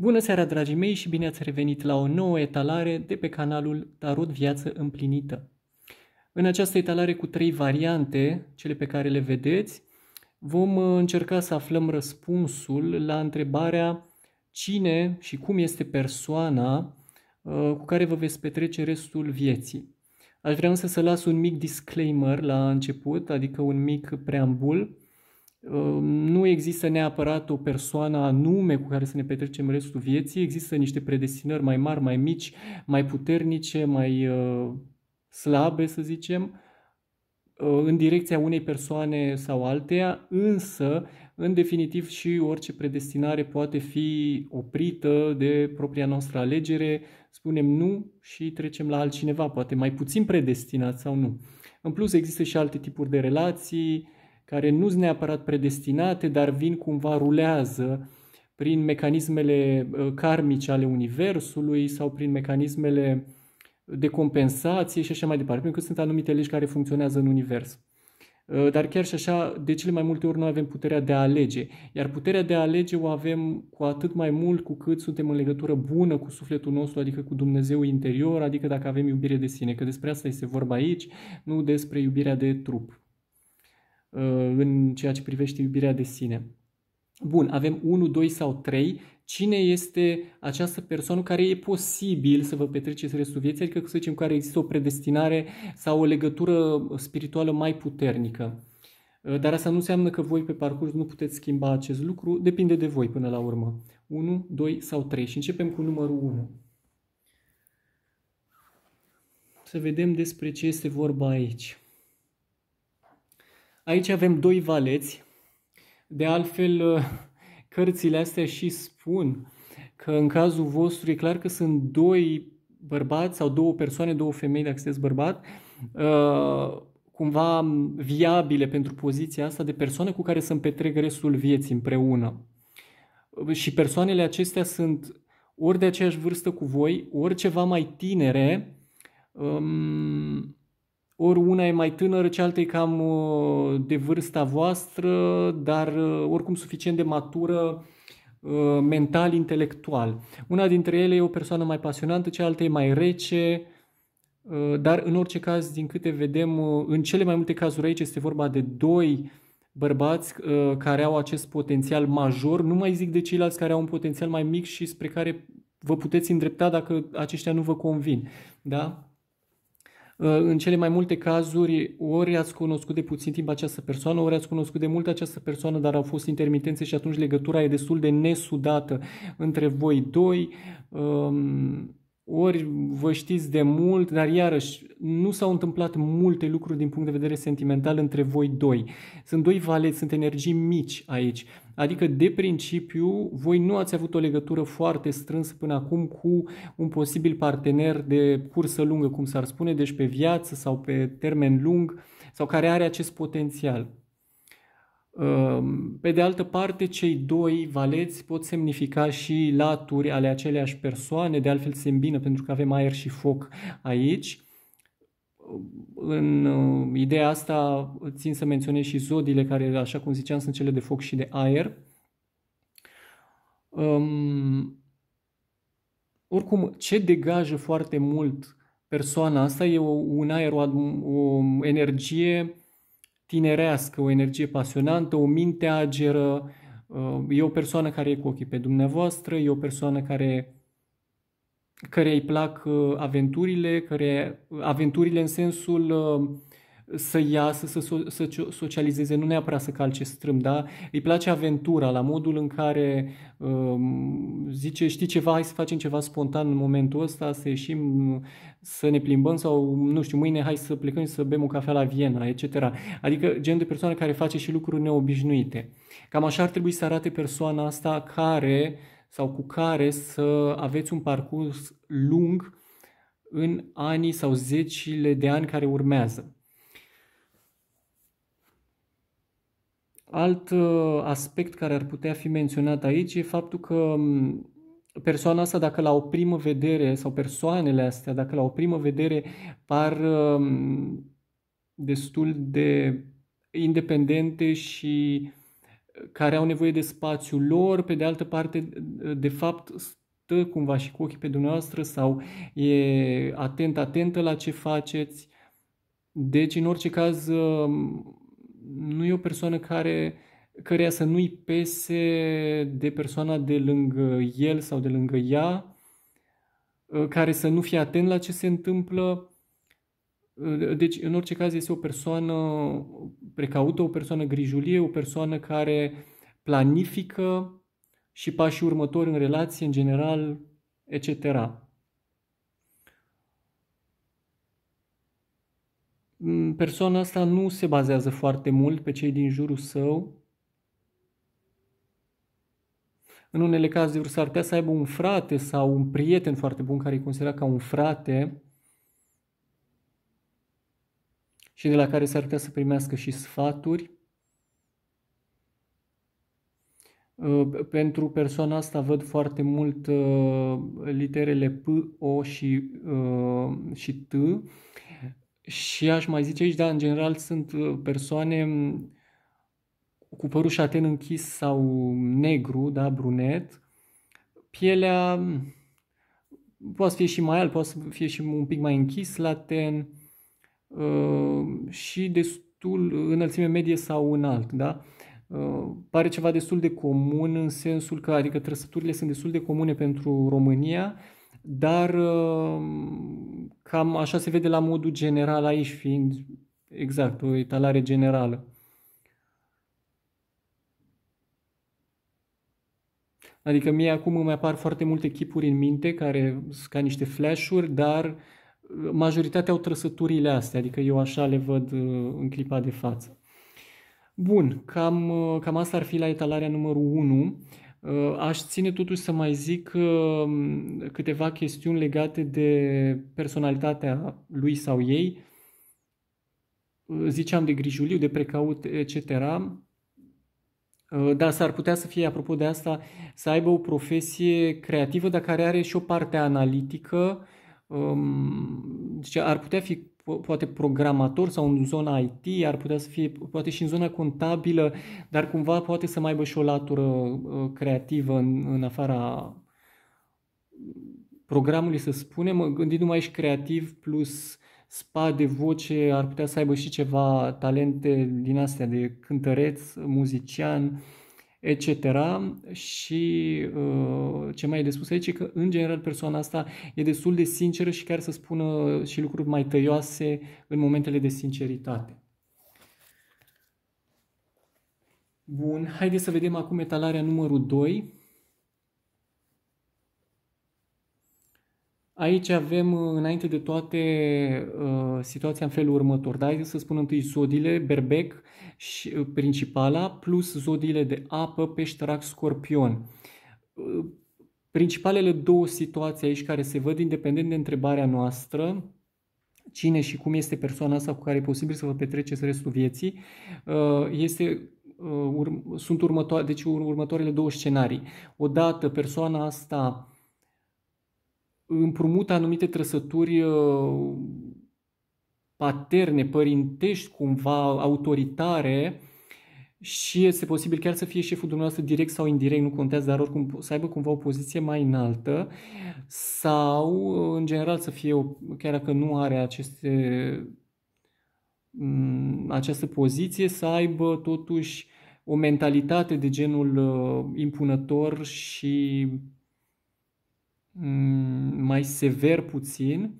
Bună seara, dragii mei, și bine ați revenit la o nouă etalare de pe canalul Tarot Viață Împlinită. În această etalare cu trei variante, cele pe care le vedeți, vom uh, încerca să aflăm răspunsul la întrebarea cine și cum este persoana uh, cu care vă veți petrece restul vieții. Aș vrea însă să las un mic disclaimer la început, adică un mic preambul, nu există neapărat o persoană anume cu care să ne petrecem restul vieții, există niște predestinări mai mari, mai mici, mai puternice, mai uh, slabe, să zicem, uh, în direcția unei persoane sau alteia, însă, în definitiv, și orice predestinare poate fi oprită de propria noastră alegere, spunem nu și trecem la altcineva, poate mai puțin predestinat sau nu. În plus, există și alte tipuri de relații, care nu sunt neapărat predestinate, dar vin cumva rulează prin mecanismele uh, karmice ale Universului sau prin mecanismele de compensație și așa mai departe, pentru că sunt anumite legi care funcționează în Univers. Uh, dar chiar și așa, de cele mai multe ori noi avem puterea de a alege. Iar puterea de a alege o avem cu atât mai mult cu cât suntem în legătură bună cu sufletul nostru, adică cu Dumnezeu interior, adică dacă avem iubire de sine, că despre asta este vorba aici, nu despre iubirea de trup. Uh, în ceea ce privește iubirea de sine. Bun, avem 1, 2 sau 3. Cine este această persoană care e posibil să vă petreceți restul vieții, adică să zicem care există o predestinare sau o legătură spirituală mai puternică. Uh, dar asta nu înseamnă că voi pe parcurs nu puteți schimba acest lucru, depinde de voi până la urmă. 1, 2 sau 3 și începem cu numărul 1. Să vedem despre ce este vorba aici. Aici avem doi valeți. De altfel, ă, cărțile astea și spun că în cazul vostru e clar că sunt doi bărbați sau două persoane, două femei, dacă sunteți bărbat, ă, cumva viabile pentru poziția asta de persoane cu care să-mi petrec restul vieții împreună. Și persoanele acestea sunt ori de aceeași vârstă cu voi, ori ceva mai tinere, um, ori una e mai tânără, cealaltă e cam uh, de vârsta voastră, dar uh, oricum suficient de matură uh, mental, intelectual. Una dintre ele e o persoană mai pasionantă, cealaltă e mai rece, dar în orice caz, din câte vedem, în cele mai multe cazuri aici este vorba de doi bărbați care au acest potențial major, nu mai zic de ceilalți care au un potențial mai mic și spre care vă puteți îndrepta dacă aceștia nu vă convin. Da? Ă, în cele mai multe cazuri, ori ați cunoscut de puțin timp această persoană, ori ați cunoscut de mult această persoană, dar au fost intermitențe și atunci legătura e destul de nesudată între voi doi. Um, ori vă știți de mult, dar iarăși nu s-au întâmplat multe lucruri din punct de vedere sentimental între voi doi. Sunt doi valeți, sunt energii mici aici. Adică, de principiu, voi nu ați avut o legătură foarte strânsă până acum cu un posibil partener de cursă lungă, cum s-ar spune, deci pe viață sau pe termen lung, sau care are acest potențial. Ehm, pe de altă parte, cei doi valeți pot semnifica și laturi ale aceleași persoane, de altfel se îmbină pentru că avem aer și foc aici. În eh, ideea asta țin să menționez și zodiile care, așa cum ziceam, sunt cele de foc și de aer. Um, oricum, ce degajă foarte mult persoana asta e o, un aer, o, o energie tinerească, o energie pasionantă, o minte ageră, uh, e o persoană care e cu ochii pe dumneavoastră, e o persoană care care îi plac uh, aventurile, care aventurile în sensul uh, să iasă, să, so- să socializeze, nu neapărat să calce strâm, da? Îi place aventura, la modul în care um, zice, știi ceva, hai să facem ceva spontan în momentul ăsta, să ieșim, să ne plimbăm sau, nu știu, mâine hai să plecăm să bem o cafea la Viena, etc. Adică gen de persoană care face și lucruri neobișnuite. Cam așa ar trebui să arate persoana asta care sau cu care să aveți un parcurs lung în anii sau zecile de ani care urmează. Alt uh, aspect care ar putea fi menționat aici e faptul că um, persoana asta, dacă la o primă vedere, sau persoanele astea, dacă la o primă vedere par um, destul de independente și uh, care au nevoie de spațiul lor, pe de altă parte, uh, de fapt, stă cumva și cu ochii pe dumneavoastră sau e atent, atentă la ce faceți. Deci, în orice caz, um, nu e o persoană care căreia să nu-i pese de persoana de lângă el sau de lângă ea, ă, care să nu fie atent la ce se întâmplă. Ă, deci, în orice caz, este o persoană precaută, o persoană grijulie, o persoană care planifică și pașii următori în relație, în general, etc. Mm, persoana asta nu se bazează foarte mult pe cei din jurul său. În unele cazuri s-ar putea să aibă un frate sau un prieten foarte bun care îi considera ca un frate și de la care s-ar putea să primească și sfaturi. Uh, pentru persoana asta văd foarte mult uh, literele P, O și, uh, și T și aș mai zice aici, da, în general sunt uh, persoane cu părul șaten închis sau negru, da, brunet. Pielea poate să fie și mai alb, poate să fie și un pic mai închis la ten uh, și destul înălțime medie sau înalt, da? Uh, pare ceva destul de comun în sensul că, adică trăsăturile sunt destul de comune pentru România, dar uh, cam așa se vede la modul general aici, fiind exact o etalare generală. Adică mie acum îmi apar foarte multe chipuri în minte care sunt ca niște flash-uri, dar uh, majoritatea au trăsăturile astea, adică eu așa le văd uh, în clipa de față. Bun, cam, cam asta ar fi la etalarea numărul 1. Ă, aș ține totuși să mai zic ă, câteva chestiuni legate de personalitatea lui sau ei. Ziceam de grijuliu, de precaut, etc. Ă, dar s-ar putea să fie, apropo de asta, să aibă o profesie creativă, dar care are și o parte analitică. Deci ar putea fi poate programator sau în zona IT, ar putea să fie poate și în zona contabilă, dar cumva poate să mai aibă și o latură uh, creativă în, în afara programului, să spunem, gândindu-mă aici creativ plus spa de voce, ar putea să aibă și ceva talente din astea de cântăreț, muzician, etc. Și uh, ce mai e de spus aici e că, în general, persoana asta e destul de sinceră și chiar să spună și lucruri mai tăioase în momentele de sinceritate. Bun, haideți să vedem acum etalarea numărul 2. Aici avem, uh, înainte de toate, uh, situația în felul următor. Da? să spun întâi zodiile, berbec și uh, principala, plus zodiile de apă, pește, scorpion. Principalele două situații aici care se văd independent de întrebarea noastră, cine și cum este persoana asta cu care e posibil să vă petreceți restul vieții, este sunt următoare, deci următoarele două scenarii. Odată persoana asta împrumută anumite trăsături uh, paterne, părintești, cumva autoritare și este posibil chiar să fie șeful dumneavoastră direct sau indirect, nu contează, dar oricum să aibă cumva o poziție mai înaltă sau uh, în general să fie, chiar dacă nu are aceste, mm, această poziție, să aibă totuși o mentalitate de genul uh, impunător și mai sever puțin,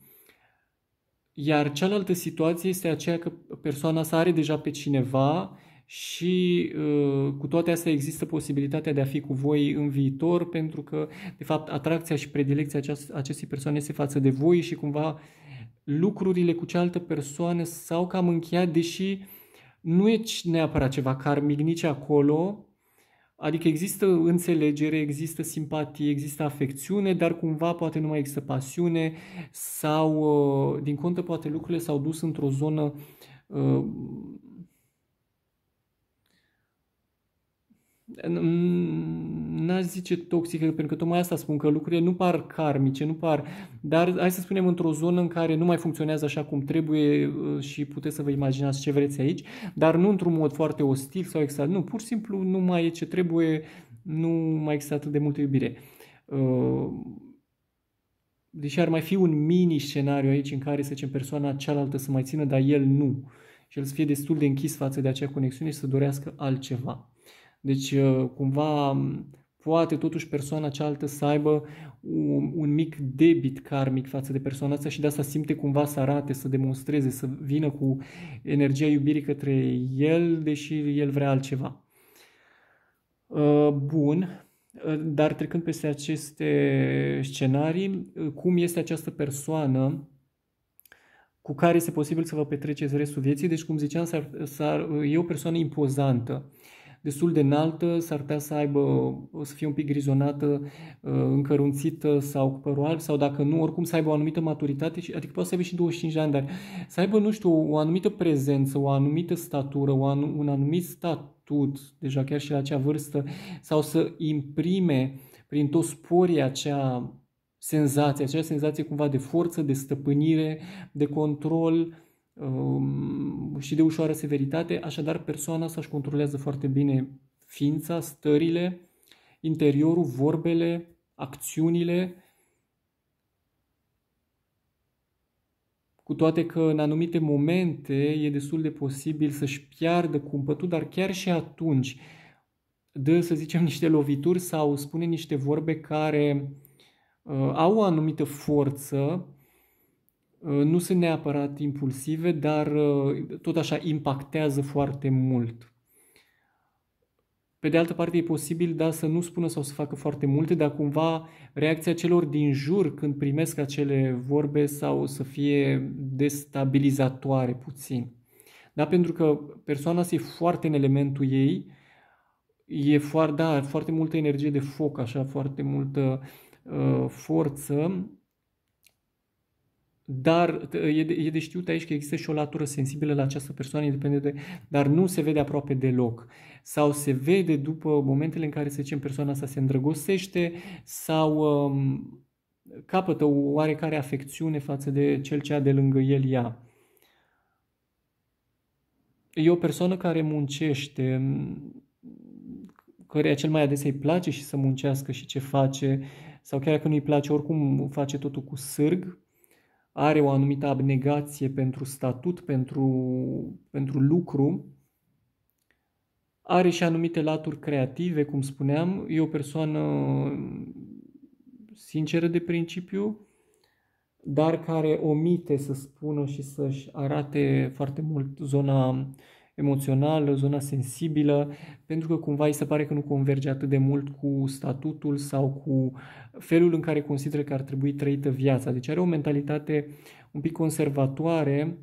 iar cealaltă situație este aceea că persoana sa are deja pe cineva și uh, cu toate astea există posibilitatea de a fi cu voi în viitor pentru că, de fapt, atracția și predilecția acestei persoane este față de voi și cumva lucrurile cu cealaltă persoană s-au cam încheiat, deși nu e neapărat ceva karmic nici acolo, Adică există înțelegere, există simpatie, există afecțiune, dar cumva poate nu mai există pasiune sau, uh, din contă, poate lucrurile s-au dus într-o zonă uh, n-aș zice toxică, pentru că tocmai asta spun, că lucrurile nu par karmice, nu par, dar hai să spunem într-o zonă în care nu mai funcționează așa cum trebuie uh, și puteți să vă imaginați ce vreți aici, dar nu într-un mod foarte ostil sau exact, nu, pur și simplu nu mai e ce trebuie, nu mai există atât de multă iubire. Uh, deși ar mai fi un mini scenariu aici în care, să zicem, persoana cealaltă să mai țină, dar el nu. Și el să fie destul de închis față de acea conexiune și să dorească altceva. Deci, uh, cumva, poate totuși persoana cealaltă să aibă un, un mic debit karmic față de persoana asta și de asta simte cumva să arate, să demonstreze, să vină cu energia iubirii către el, deși el vrea altceva. Uh, bun, uh, dar trecând peste aceste scenarii, cum este această persoană cu care este posibil să vă petreceți restul vieții, deci cum ziceam, s-ar, s-ar, e o persoană impozantă destul de înaltă, s-ar putea să aibă, o să fie un pic grizonată, uh, încărunțită sau cu părul alb, sau dacă nu, oricum să aibă o anumită maturitate, adică poate să aibă și 25 de ani, dar să aibă, nu știu, o anumită prezență, o anumită statură, un anumit statut, deja chiar și la acea vârstă, sau să imprime prin tot sporii acea senzație, acea senzație cumva de forță, de stăpânire, de control, Ehm, și de ușoară severitate, așadar persoana să-și controlează foarte bine ființa, stările, interiorul, vorbele, acțiunile, cu toate că în anumite momente e destul de posibil să-și piardă cumpătul, dar chiar și atunci dă, să zicem, niște lovituri sau spune niște vorbe care uh, au o anumită forță, Uh, nu sunt neapărat impulsive, dar uh, tot așa impactează foarte mult. Pe de altă parte, e posibil, da, să nu spună sau să facă foarte multe, dar cumva reacția celor din jur când primesc acele vorbe sau să fie destabilizatoare puțin. Da, pentru că persoana se foarte în elementul ei, e foarte, da, foarte multă energie de foc, așa, foarte multă uh, forță dar e de, știut aici că există și o latură sensibilă la această persoană, independent de, dar nu se vede aproape deloc. Sau se vede după momentele în care, să zicem, persoana asta se îndrăgostește sau um, capătă o oarecare afecțiune față de cel ce a de lângă el ea. E o persoană care muncește, căreia cel mai adesea îi place și să muncească și ce face, sau chiar dacă nu îi place, oricum face totul cu sârg, are o anumită abnegație pentru statut, pentru, pentru lucru, are și anumite laturi creative, cum spuneam, e o persoană sinceră de principiu, dar care omite să spună și să-și arate foarte mult zona emoțională, zona sensibilă, pentru că cumva îi se pare că nu converge atât de mult cu statutul sau cu felul în care consideră că ar trebui trăită viața. Deci are o mentalitate un pic conservatoare,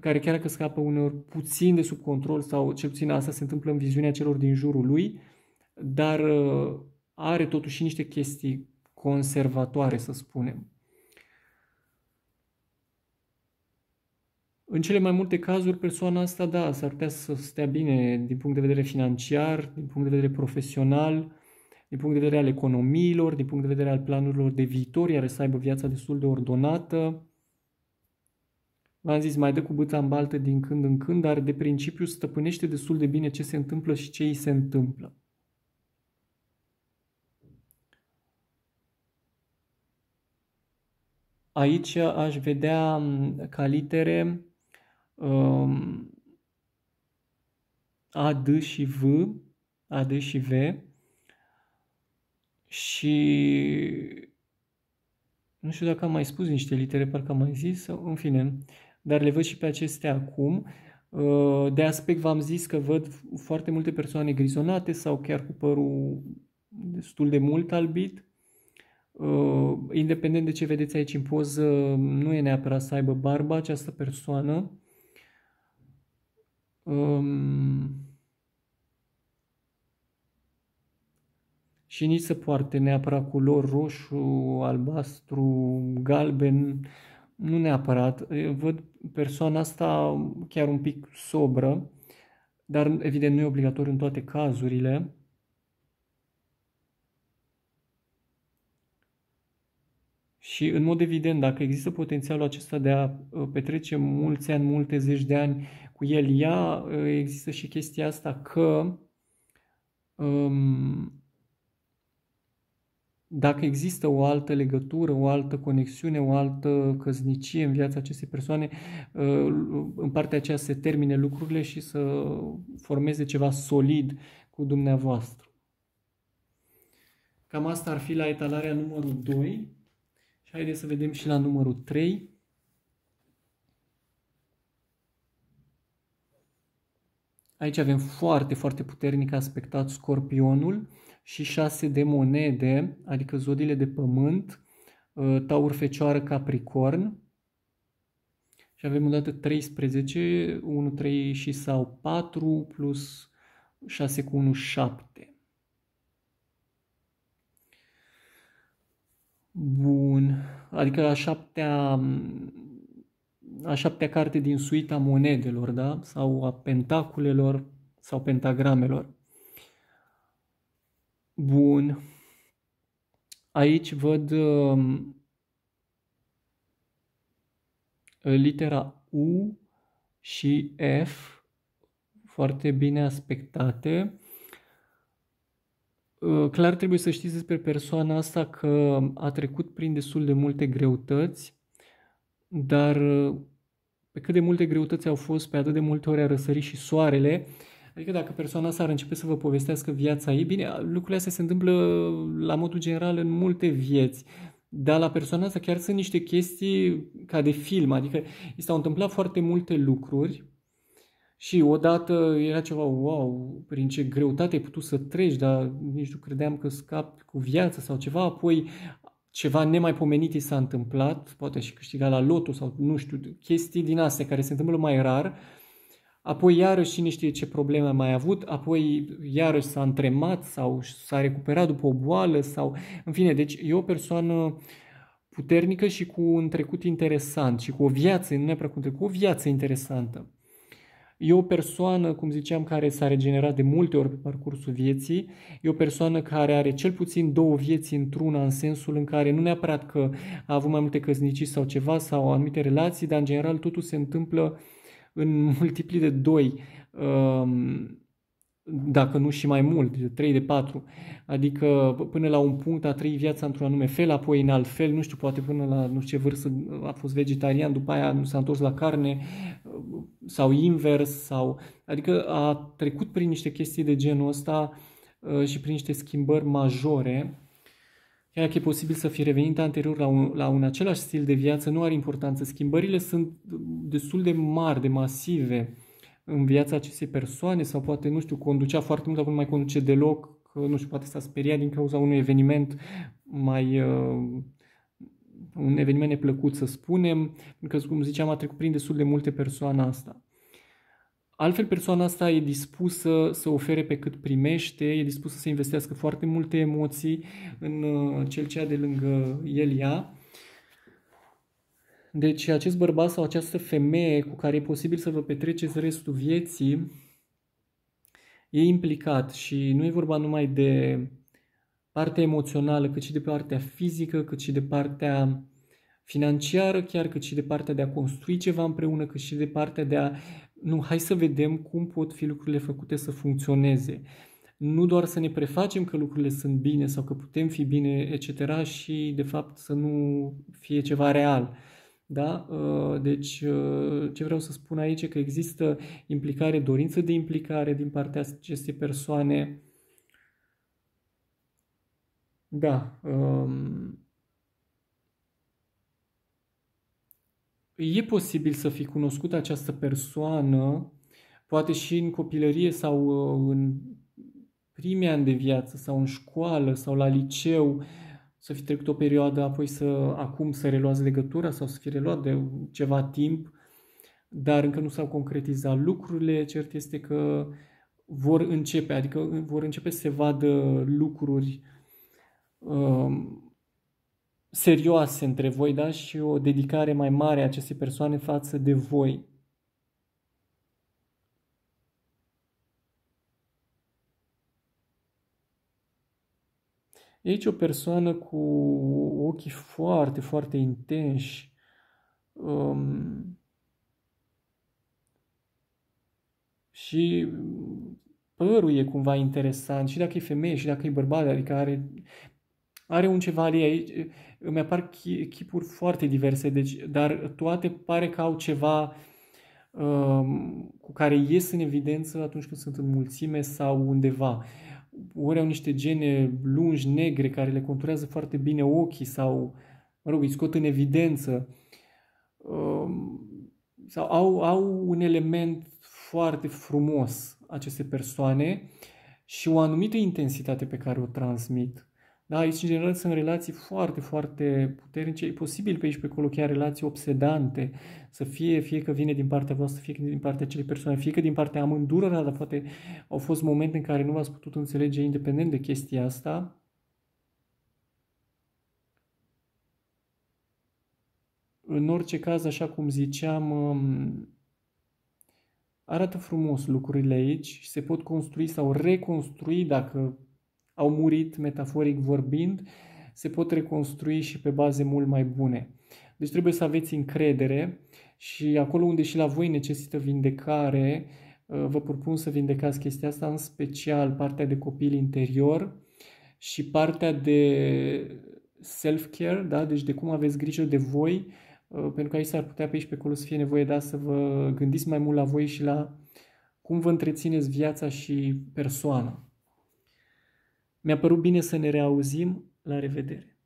care chiar că scapă uneori puțin de sub control sau cel puțin asta se întâmplă în viziunea celor din jurul lui, dar uh, are totuși niște chestii conservatoare, să spunem. În cele mai multe cazuri, persoana asta, da, s-ar putea să stea bine din punct de vedere financiar, din punct de vedere profesional, din punct de vedere al economiilor, din punct de vedere al planurilor de viitor, iar să aibă viața destul de ordonată. V-am zis, mai dă cu băța în baltă din când în când, dar de principiu stăpânește destul de bine ce se întâmplă și ce îi se întâmplă. Aici aș vedea mm, ca litere um, A, D și V, A, D și V și nu știu dacă am mai spus niște litere, parcă am mai zis, sau, în fine, dar le văd și pe acestea acum. Uh, de aspect v-am zis că văd foarte multe persoane grizonate sau chiar cu părul destul de mult albit. Uh, independent de ce vedeți aici în poză, nu e neapărat să aibă barba această persoană um, și nici să poarte neapărat culori roșu, albastru, galben, nu neapărat. Eu văd persoana asta chiar un pic sobră, dar evident nu e obligatoriu în toate cazurile. Și în mod evident, dacă există potențialul acesta de a uh, petrece mulți ani, multe zeci de ani cu el. Ea ă, există și chestia asta că um, dacă există o altă legătură, o altă conexiune, o altă căznicie în viața acestei persoane, ă, în partea aceea se termine lucrurile și să formeze ceva solid cu dumneavoastră. Cam asta ar fi la etalarea numărul 2 și haideți să vedem și la numărul 3. Aici avem foarte, foarte puternic aspectat scorpionul și șase de monede, adică zodiile de pământ, ă, taur, fecioară, capricorn. Și avem odată 13, 1, 3 și sau 4 plus 6 cu 1, 7. Bun. Adică a șaptea a șaptea carte din suita monedelor, da? Sau a pentaculelor sau pentagramelor. Bun. Aici văd uh, litera U și F foarte bine aspectate. Uh, clar trebuie să știți despre persoana asta că a trecut prin destul de multe greutăți, dar uh, pe cât de multe greutăți au fost, pe atât de multe ori a răsărit și soarele. Adică dacă persoana asta ar începe să vă povestească viața ei, bine, lucrurile astea se întâmplă la modul general în multe vieți. Dar la persoana asta chiar sunt niște chestii ca de film, adică i s-au întâmplat foarte multe lucruri și odată era ceva, wow, prin ce greutate ai putut să treci, dar nici nu credeam că scap cu viața sau ceva, apoi ceva nemaipomenit i s-a întâmplat, poate și câștiga la lotul sau nu știu, chestii din astea care se întâmplă mai rar, apoi iarăși cine știe ce probleme a mai avut, apoi iarăși s-a întremat sau s-a recuperat după o boală sau, în fine, deci e o persoană puternică și cu un trecut interesant și cu o viață, nu neapărat cu un trecut, cu o viață interesantă. E o persoană, cum ziceam, care s-a regenerat de multe ori pe parcursul vieții, e o persoană care are cel puțin două vieți într-una, în sensul în care nu neapărat că a avut mai multe căsnicii sau ceva sau anumite relații, dar în general totul se întâmplă în multipli de doi dacă nu și mai mult, de 3 de 4, adică până la un punct a trăit viața într-un anume fel, apoi în alt fel, nu știu, poate până la nu știu ce vârstă a fost vegetarian, după aia nu s-a întors la carne sau invers, sau, adică a trecut prin niște chestii de genul ăsta uh, și prin niște schimbări majore, chiar dacă e posibil să fie revenit anterior la un, la un același stil de viață, nu are importanță. Schimbările sunt destul de mari, de masive în viața acestei persoane sau poate, nu știu, conducea foarte mult, acum nu mai conduce deloc, nu știu, poate s-a speriat din cauza unui eveniment mai uh, un eveniment neplăcut, să spunem, pentru că, cum ziceam, a trecut prin destul de multe persoana asta. Altfel, persoana asta e dispusă să ofere pe cât primește, e dispusă să investească foarte multe emoții în uh, cel ce de lângă el, ea, deci acest bărbat sau această femeie cu care e posibil să vă petreceți restul vieții e implicat și nu e vorba numai de partea emoțională, cât și de partea fizică, cât și de partea financiară chiar, cât și de partea de a construi ceva împreună, cât și de partea de a... Nu, hai să vedem cum pot fi lucrurile făcute să funcționeze. Nu doar să ne prefacem că lucrurile sunt bine sau că putem fi bine, etc. și, de fapt, să nu fie ceva real. Da? Uh, deci, uh, ce vreau să spun aici e că există implicare, dorință de implicare din partea acestei persoane. Da. Um, e posibil să fi cunoscut această persoană, poate și în copilărie sau uh, în primii ani de viață, sau în școală, sau la liceu, uh, să fi trecut o perioadă, apoi să acum să reluați legătura sau să fi reluat de ceva timp, dar încă nu s-au concretizat lucrurile. Cert este că vor începe, adică vor începe să se vadă lucruri um, serioase între voi, da? Și o dedicare mai mare a acestei persoane față de voi. Aici o persoană cu ochii foarte, foarte intensi, um, și părul e cumva interesant, și dacă e femeie, și dacă e bărbat, adică are, are un ceva de aici, îmi apar chipuri foarte diverse, deci, dar toate pare că au ceva um, cu care ies în evidență atunci când sunt în mulțime sau undeva. Uh, ori au niște gene lungi, negre, care le conturează foarte bine ochii sau, mă rog, îi scot în evidență. Um, sau au, au un element foarte frumos aceste persoane și o anumită intensitate pe care o transmit. Da, aici, în general, sunt relații foarte, foarte puternice. E posibil pe aici, pe acolo, chiar relații obsedante. Să fie, fie că vine din partea voastră, fie că din partea acelei persoane, fie că din partea amândurora, dar poate au fost momente în care nu v-ați putut înțelege independent de chestia asta. În orice caz, așa cum ziceam, um, arată frumos lucrurile aici și se pot construi sau reconstrui dacă au murit, metaforic vorbind, se pot reconstrui și pe baze mult mai bune. Deci trebuie să aveți încredere și acolo unde și la voi necesită vindecare, uh, vă propun să vindecați chestia asta, în special partea de copil interior și partea de self-care, da? deci de cum aveți grijă de voi, uh, pentru că aici s-ar putea pe aici pe acolo să fie nevoie da, să vă gândiți mai mult la voi și la cum vă întrețineți viața și persoana. Mi-a părut bine să ne reauzim. La revedere!